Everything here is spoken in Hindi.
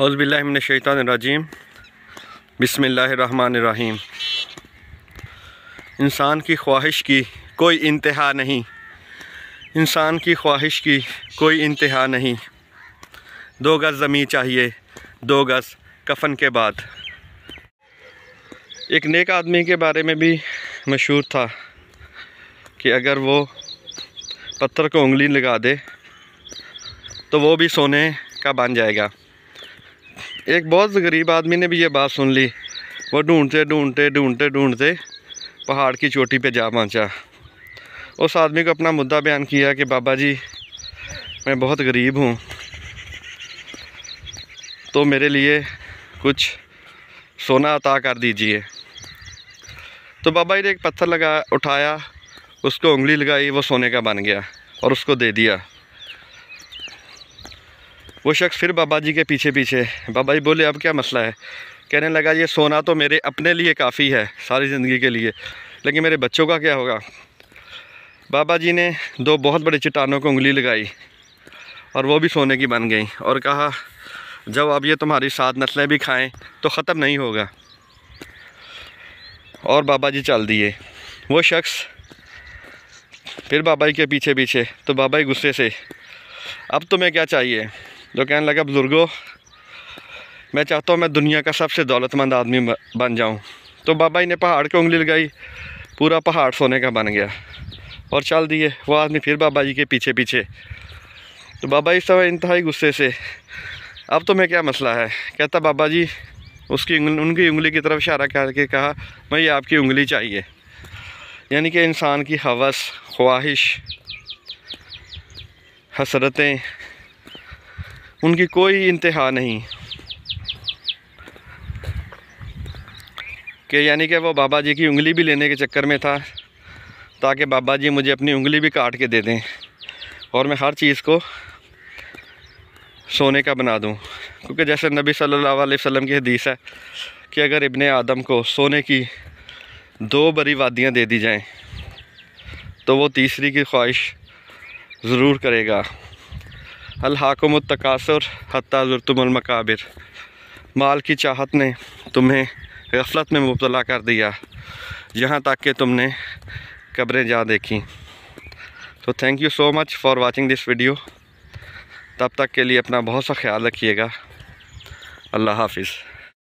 अज़बिल्लिन शैतानरजीम बसमीम इंसान की ख्वाहिश की कोई इंतहा नहीं इंसान की ख्वाहिश की कोई इंतहा नहीं दो गज़ ज़मीन चाहिए दो गज़ कफन के बाद एक नेक आदमी के बारे में भी मशहूर था कि अगर वो पत्थर को उंगली लगा दे तो वो भी सोने का बन जाएगा एक बहुत गरीब आदमी ने भी ये बात सुन ली वो ढूंढते ढूंढते ढूंढते ढूंढते पहाड़ की चोटी पे जा पहुंचा उस आदमी को अपना मुद्दा बयान किया कि बाबा जी मैं बहुत गरीब हूँ तो मेरे लिए कुछ सोना अता कर दीजिए तो बाबा जी ने एक पत्थर लगा उठाया उसको उंगली लगाई वो सोने का बन गया और उसको दे दिया वो शख्स फिर बाबा जी के पीछे पीछे बाबा जी बोले अब क्या मसला है कहने लगा ये सोना तो मेरे अपने लिए काफ़ी है सारी ज़िंदगी के लिए लेकिन मेरे बच्चों का क्या होगा बाबा जी ने दो बहुत बड़े चट्टानों को उंगली लगाई और वो भी सोने की बन गई और कहा जब अब ये तुम्हारी सात नस्लें भी खाएं तो ख़त्म नहीं होगा और बाबा जी चल दिए वो शख्स फिर बाबा जी के पीछे पीछे तो बाबा जी गुस्से से अब तुम्हें क्या चाहिए जो कहने लगा बुजुर्गो मैं चाहता हूँ मैं दुनिया का सबसे दौलतमंद आदमी बन जाऊँ तो बाबा जी ने पहाड़ की उंगली लगाई पूरा पहाड़ सोने का बन गया और चल दिए वो आदमी फिर बाबा जी के पीछे पीछे तो बाबा जी सब इंतहाई गुस्से से अब तुम्हें क्या मसला है कहता बाबा जी उसकी उनकी उंगली की तरफ इशारा करके कहा ये आपकी उंगली चाहिए यानी कि इंसान की हवस ख्वाहिश हसरतें उनकी कोई इंतहा नहीं कि यानी कि वो बाबा जी की उंगली भी लेने के चक्कर में था ताकि बाबा जी मुझे अपनी उंगली भी काट के दे दें और मैं हर चीज़ को सोने का बना दूं क्योंकि जैसे नबी सल्लल्लाहु अलैहि वसल्लम की हदीस है कि अगर इब्ने आदम को सोने की दो बड़ी वादियाँ दे दी जाएं तो वो तीसरी की ख्वाहिश ज़रूर करेगा अलहाकुम तकासुर हत्तुमल मकाबिर माल की चाहत ने तुम्हें गफलत में मुबला कर दिया यहाँ तक कि तुमने कब्रें जा देखी तो thank you so much for watching this video तब तक के लिए अपना बहुत सा ख्याल रखिएगा अल्लाह हाफिज़